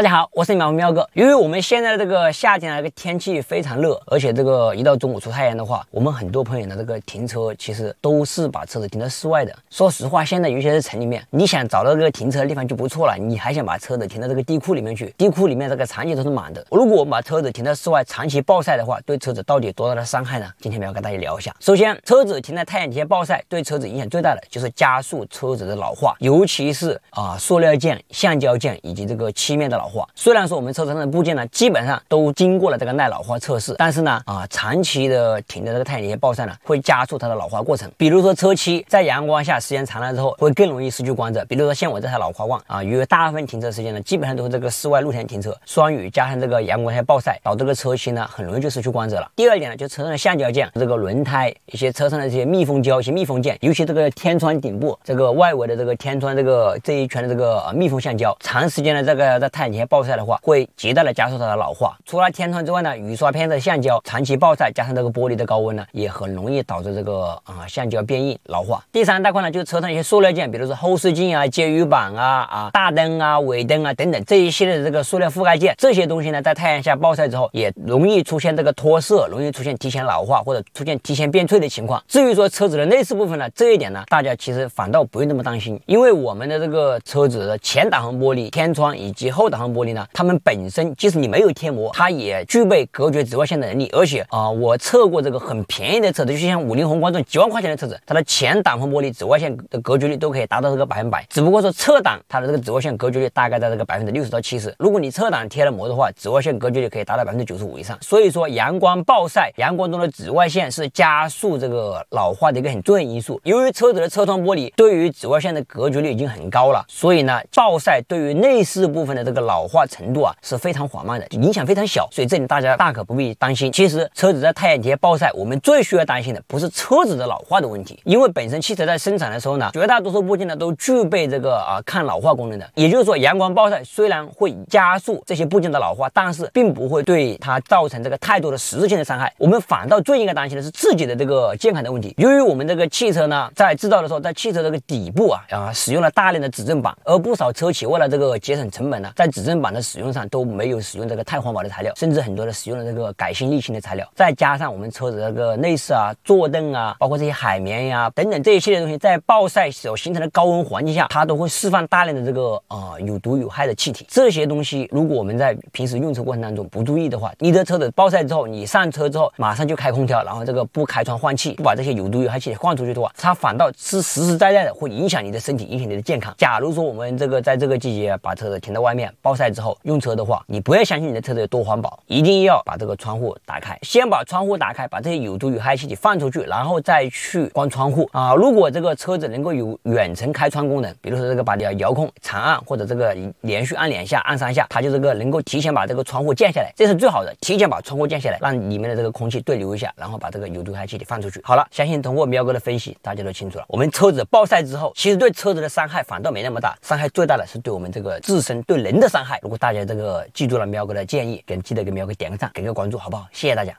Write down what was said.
大家好，我是你们喵哥。由于我们现在这个夏天啊，这个天气非常热，而且这个一到中午出太阳的话，我们很多朋友呢，这个停车其实都是把车子停在室外的。说实话，现在尤其是城里面，你想找这个停车的地方就不错了，你还想把车子停到这个地库里面去？地库里面这个场景都是满的。如果我们把车子停在室外，长期暴晒的话，对车子到底有多大的伤害呢？今天苗哥跟大家聊一下。首先，车子停在太阳底下暴晒，对车子影响最大的就是加速车子的老化，尤其是啊，塑料件、橡胶件以及这个漆面的老。虽然说我们车身上的部件呢，基本上都经过了这个耐老化测试，但是呢，啊，长期的停在这个太阳底下暴晒呢，会加速它的老化过程。比如说车漆在阳光下时间长了之后，会更容易失去光泽。比如说像我这台老花冠啊，于大部分停车时间呢，基本上都是这个室外露天停车，双雨加上这个阳光下暴晒，导致这个车漆呢，很容易就失去光泽了。第二点呢，就车上的橡胶件，这个轮胎，一些车上的这些密封胶、一些密封件，尤其这个天窗顶部这个外围的这个天窗这个这一圈的这个密封橡胶，长时间的这个在太阳。暴晒的话，会极大的加速它的老化。除了天窗之外呢，雨刷片的橡胶长期暴晒，加上这个玻璃的高温呢，也很容易导致这个啊橡胶变硬老化。第三大块呢，就是车上一些塑料件，比如说后视镜啊、接雨板啊、啊大灯啊、尾灯啊等等这一系列的这个塑料覆盖件，这些东西呢，在太阳下暴晒之后，也容易出现这个脱色，容易出现提前老化或者出现提前变脆的情况。至于说车子的内饰部分呢，这一点呢，大家其实反倒不用那么担心，因为我们的这个车子的前挡风玻璃、天窗以及后挡挡玻璃呢？它们本身即使你没有贴膜，它也具备隔绝紫外线的能力。而且啊，我测过这个很便宜的车子，就像五菱宏光这种几万块钱的车子，它的前挡风玻璃紫外线的隔绝率都可以达到这个百分百。只不过说侧挡它的这个紫外线隔绝率大概在这个百分之六十到七十。如果你侧挡贴了膜的话，紫外线隔绝率可以达到百分之九十五以上。所以说，阳光暴晒，阳光中的紫外线是加速这个老化的一个很重要因素。由于车子的车窗玻璃对于紫外线的隔绝率已经很高了，所以呢，暴晒对于内饰部分的这个。老化程度啊是非常缓慢的，影响非常小，所以这里大家大可不必担心。其实车子在太阳底下暴晒，我们最需要担心的不是车子的老化的问题，因为本身汽车在生产的时候呢，绝大多数部件呢都具备这个啊抗老化功能的。也就是说，阳光暴晒虽然会加速这些部件的老化，但是并不会对它造成这个太多的实质性的伤害。我们反倒最应该担心的是自己的这个健康的问题。由于我们这个汽车呢在制造的时候，在汽车这个底部啊啊使用了大量的止震板，而不少车企为了这个节省成本呢，在指镇板的使用上都没有使用这个太环保的材料，甚至很多的使用了这个改性沥青的材料，再加上我们车子这个内饰啊、坐凳啊，包括这些海绵呀等等这一系列东西，在暴晒所形成的高温环境下，它都会释放大量的这个啊有毒有害的气体。这些东西，如果我们在平时用车过程当中不注意的话，你的车子暴晒之后，你上车之后马上就开空调，然后这个不开窗换气，不把这些有毒有害气体换出去的话，它反倒是实实在在的会影响你的身体，影响你的健康。假如说我们这个在这个季节把车子停在外面。暴晒之后用车的话，你不要相信你的车子有多环保，一定要把这个窗户打开，先把窗户打开，把这些有毒有害气体放出去，然后再去关窗户啊。如果这个车子能够有远程开窗功能，比如说这个把遥控长按或者这个连续按两下、按三下，它就这个能够提前把这个窗户降下来，这是最好的，提前把窗户降下来，让里面的这个空气对流一下，然后把这个有毒害气体放出去。好了，相信通过喵哥的分析，大家都清楚了。我们车子暴晒之后，其实对车子的伤害反倒没那么大，伤害最大的是对我们这个自身对人的伤。害。如果大家这个记住了喵哥的建议，给记得给喵哥点个赞，给个关注，好不好？谢谢大家。